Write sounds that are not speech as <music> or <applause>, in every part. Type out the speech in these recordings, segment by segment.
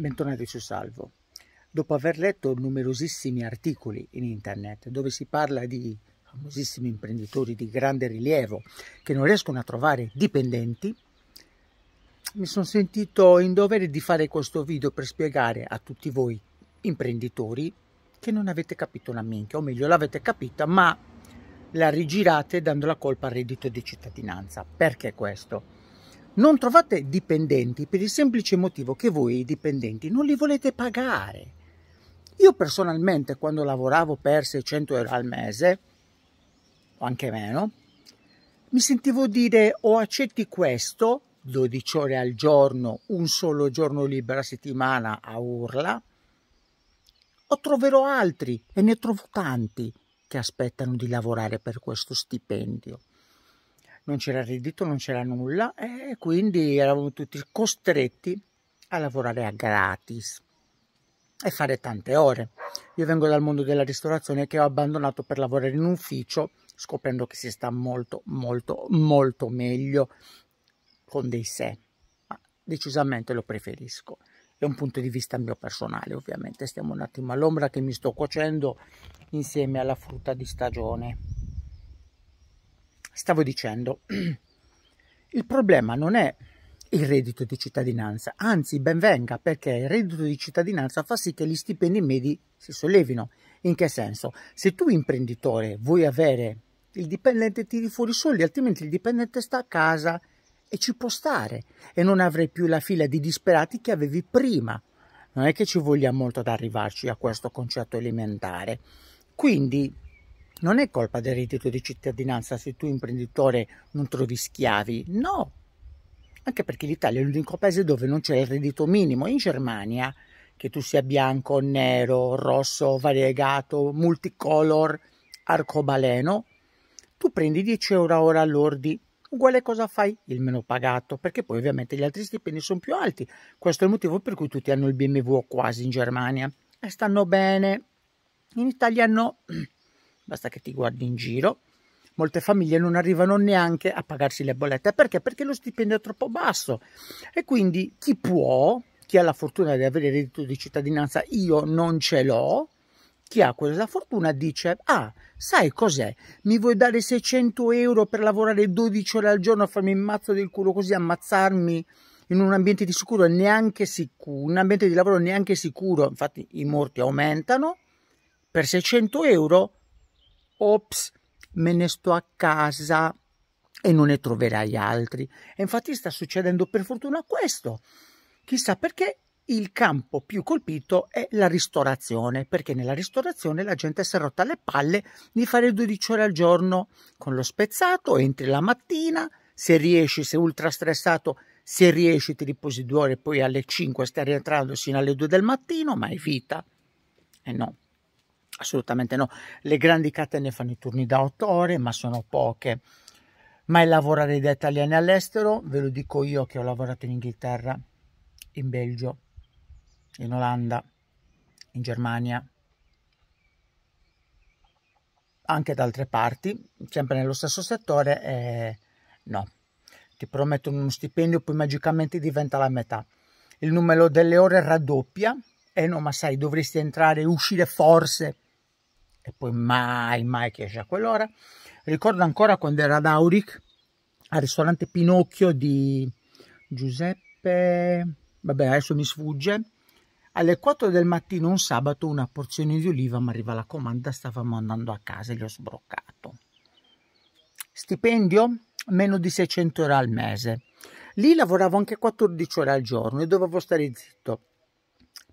Bentornati su Salvo. Dopo aver letto numerosissimi articoli in internet dove si parla di famosissimi imprenditori di grande rilievo che non riescono a trovare dipendenti, mi sono sentito in dovere di fare questo video per spiegare a tutti voi imprenditori che non avete capito la minchia, o meglio l'avete capita ma la rigirate dando la colpa al reddito di cittadinanza. Perché questo? Non trovate dipendenti per il semplice motivo che voi i dipendenti non li volete pagare. Io personalmente quando lavoravo per 600 euro al mese, o anche meno, mi sentivo dire o accetti questo, 12 ore al giorno, un solo giorno libero a settimana a urla, o troverò altri, e ne trovo tanti, che aspettano di lavorare per questo stipendio non c'era reddito, non c'era nulla e quindi eravamo tutti costretti a lavorare a gratis e fare tante ore. Io vengo dal mondo della ristorazione che ho abbandonato per lavorare in ufficio scoprendo che si sta molto molto molto meglio con dei sé, ma decisamente lo preferisco. È un punto di vista mio personale, ovviamente. Stiamo un attimo all'ombra che mi sto cuocendo insieme alla frutta di stagione stavo dicendo, <clears throat> il problema non è il reddito di cittadinanza, anzi ben venga perché il reddito di cittadinanza fa sì che gli stipendi medi si sollevino. In che senso? Se tu imprenditore vuoi avere il dipendente tiri fuori i soldi, altrimenti il dipendente sta a casa e ci può stare e non avrai più la fila di disperati che avevi prima. Non è che ci voglia molto ad arrivarci a questo concetto elementare. Quindi non è colpa del reddito di cittadinanza se tu imprenditore non trovi schiavi, no. Anche perché l'Italia è l'unico paese dove non c'è il reddito minimo. In Germania, che tu sia bianco, nero, rosso, variegato, multicolor, arcobaleno, tu prendi 10 euro a ora lordi. Uguale cosa fai? Il meno pagato, perché poi ovviamente gli altri stipendi sono più alti. Questo è il motivo per cui tutti hanno il BMW quasi in Germania. E stanno bene. In Italia no. <clears throat> basta che ti guardi in giro, molte famiglie non arrivano neanche a pagarsi le bollette. Perché? Perché lo stipendio è troppo basso. E quindi chi può, chi ha la fortuna di avere il reddito di cittadinanza, io non ce l'ho, chi ha quella fortuna dice, ah, sai cos'è? Mi vuoi dare 600 euro per lavorare 12 ore al giorno a farmi il mazzo del culo così, ammazzarmi? in un ambiente di sicuro neanche sicuro, un ambiente di lavoro neanche sicuro, infatti i morti aumentano, per 600 euro ops, me ne sto a casa e non ne troverai altri. E infatti sta succedendo per fortuna questo. Chissà perché il campo più colpito è la ristorazione, perché nella ristorazione la gente si è rotta le palle di fare 12 ore al giorno con lo spezzato, entri la mattina, se riesci, se ultra stressato, se riesci ti riposi due ore, poi alle 5 stai rientrando sino alle 2 del mattino, ma è vita. E eh no assolutamente no. Le grandi catene fanno i turni da 8 ore, ma sono poche. Mai lavorare da italiani all'estero, ve lo dico io che ho lavorato in Inghilterra, in Belgio, in Olanda, in Germania, anche da altre parti, sempre nello stesso settore, eh, no. Ti promettono uno stipendio, poi magicamente diventa la metà. Il numero delle ore raddoppia, eh no, ma sai, dovresti entrare e uscire forse e poi mai mai che esce a quell'ora. Ricordo ancora quando era ad Auric al ristorante Pinocchio di Giuseppe, vabbè adesso mi sfugge, alle 4 del mattino un sabato una porzione di oliva mi arriva la comanda, stavamo andando a casa e gli ho sbroccato. Stipendio? Meno di 600 euro al mese. Lì lavoravo anche 14 ore al giorno e dovevo stare zitto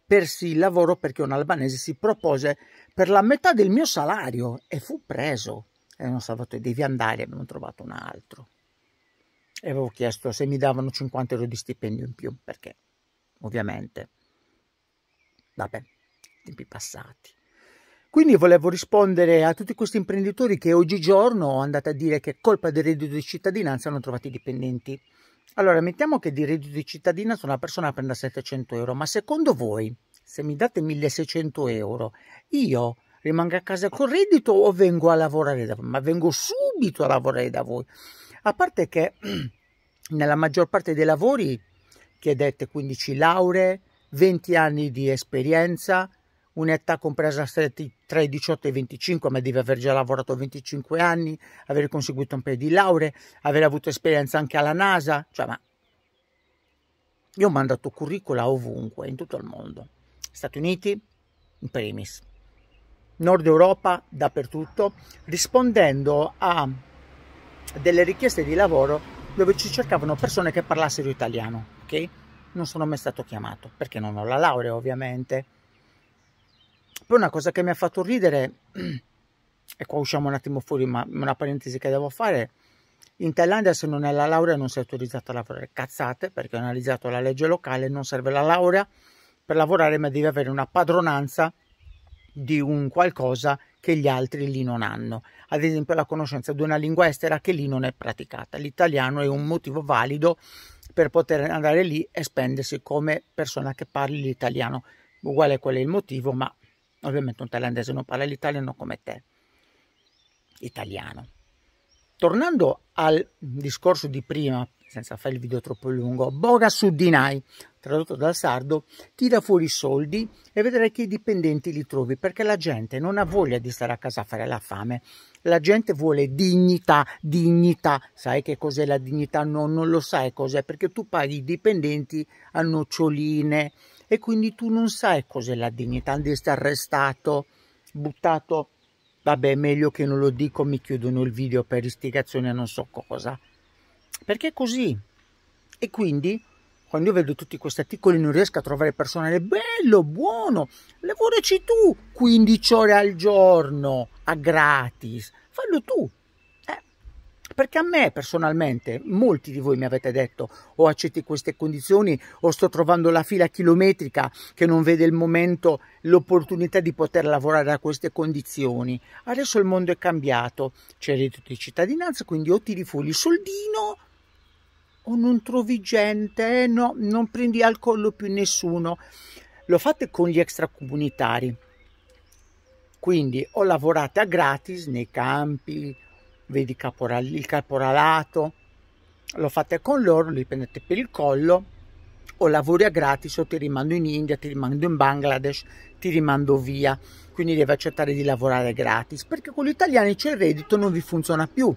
persi il lavoro perché un albanese si propose per la metà del mio salario e fu preso. E eh, Erano salvato dei viandari, abbiamo trovato un altro. E avevo chiesto se mi davano 50 euro di stipendio in più, perché ovviamente, vabbè, tempi passati. Quindi volevo rispondere a tutti questi imprenditori che oggigiorno andate a dire che è colpa del reddito di cittadinanza hanno trovato i dipendenti. Allora, mettiamo che di reddito di cittadinanza una persona prenda 700 euro, ma secondo voi, se mi date 1600 euro, io rimango a casa con reddito o vengo a lavorare da voi? Ma vengo subito a lavorare da voi. A parte che <clears throat> nella maggior parte dei lavori chiedete 15 lauree, 20 anni di esperienza, un'età compresa tra i 18 e i 25, ma devi aver già lavorato 25 anni, aver conseguito un paio di lauree, aver avuto esperienza anche alla NASA, cioè ma io ho mandato curricula ovunque, in tutto il mondo, Stati Uniti in primis, Nord Europa dappertutto, rispondendo a delle richieste di lavoro dove ci cercavano persone che parlassero italiano, ok? Non sono mai stato chiamato, perché non ho la laurea ovviamente. Poi una cosa che mi ha fatto ridere, e qua usciamo un attimo fuori, ma una parentesi che devo fare, in Thailandia se non hai la laurea non sei autorizzato a lavorare. Cazzate, perché ho analizzato la legge locale, non serve la laurea per lavorare, ma devi avere una padronanza di un qualcosa che gli altri lì non hanno. Ad esempio la conoscenza di una lingua estera che lì non è praticata. L'italiano è un motivo valido per poter andare lì e spendersi come persona che parli l'italiano. Uguale quello è il motivo, ma Ovviamente un thailandese non parla l'italiano come te, italiano. Tornando al discorso di prima, senza fare il video troppo lungo, Boga Suddinai, tradotto dal sardo, tira fuori i soldi e vedrai che i dipendenti li trovi, perché la gente non ha voglia di stare a casa a fare la fame, la gente vuole dignità, dignità, sai che cos'è la dignità? No, non lo sai cos'è, perché tu paghi i dipendenti a noccioline, e quindi tu non sai cos'è la dignità di essere arrestato, buttato, vabbè meglio che non lo dico, mi chiudono il video per istigazione a non so cosa, perché è così e quindi quando io vedo tutti questi articoli non riesco a trovare personale bello, buono, lavoraci tu 15 ore al giorno a gratis, fallo tu, perché a me personalmente, molti di voi mi avete detto o oh, accetti queste condizioni o sto trovando la fila chilometrica che non vede il momento, l'opportunità di poter lavorare a queste condizioni. Adesso il mondo è cambiato, c'è il reddito di cittadinanza, quindi o tiri fuori il soldino o non trovi gente, eh, no, non prendi al collo più nessuno. Lo fate con gli extracomunitari. Quindi o lavorate a gratis nei campi, vedi caporal il caporalato, lo fate con loro, li prendete per il collo o lavori a gratis o ti rimando in India, ti rimando in Bangladesh, ti rimando via, quindi devi accettare di lavorare gratis perché con gli italiani c'è il reddito non vi funziona più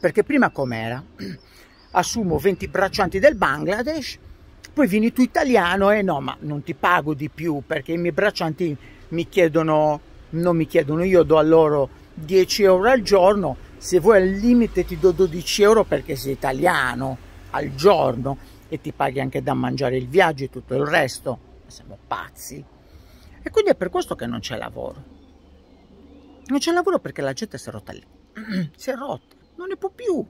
perché prima com'era? <clears throat> Assumo 20 braccianti del Bangladesh, poi vieni tu italiano e no ma non ti pago di più perché i miei braccianti mi chiedono, non mi chiedono, io do a loro 10 euro al giorno se vuoi al limite ti do 12 euro perché sei italiano al giorno e ti paghi anche da mangiare il viaggio e tutto il resto, siamo pazzi. E quindi è per questo che non c'è lavoro. Non c'è lavoro perché la gente si è rotta lì, <clears throat> si è rotta, non ne può più.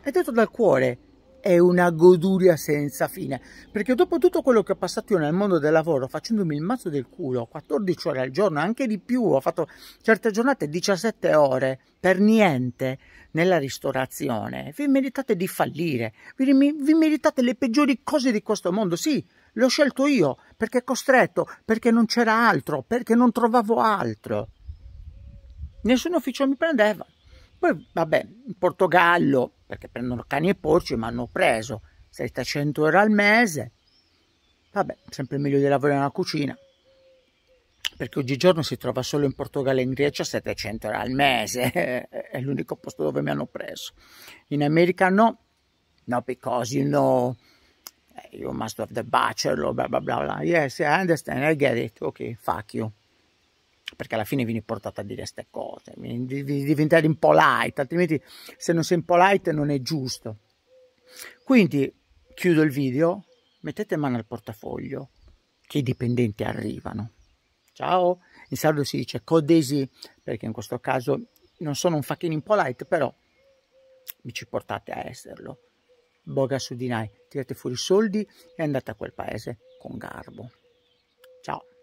È detto dal cuore, è una goduria senza fine, perché dopo tutto quello che ho passato io nel mondo del lavoro, facendomi il mazzo del culo, 14 ore al giorno, anche di più, ho fatto certe giornate 17 ore, per niente, nella ristorazione, vi meritate di fallire, vi, vi meritate le peggiori cose di questo mondo, sì, l'ho scelto io, perché costretto, perché non c'era altro, perché non trovavo altro. Nessun ufficio mi prendeva. Poi, vabbè, in Portogallo, perché prendono cani e porci, ma hanno preso 700 euro al mese. Vabbè, sempre meglio di lavorare nella cucina, perché oggigiorno si trova solo in Portogallo e in Grecia 700 euro al mese, <laughs> è l'unico posto dove mi hanno preso. In America no, no, because you know eh, you must have the bachelor, blah blah blah Yes, I understand, I get it. ok, fuck you perché alla fine vieni portato a dire queste cose, devi diventare impolite, altrimenti se non sei impolite non è giusto. Quindi chiudo il video, mettete mano al portafoglio che i dipendenti arrivano. Ciao, in sardo si dice codesi perché in questo caso non sono un fucking impolite, però mi ci portate a esserlo. Boga su Sudinai, tirate fuori i soldi e andate a quel paese con garbo. Ciao.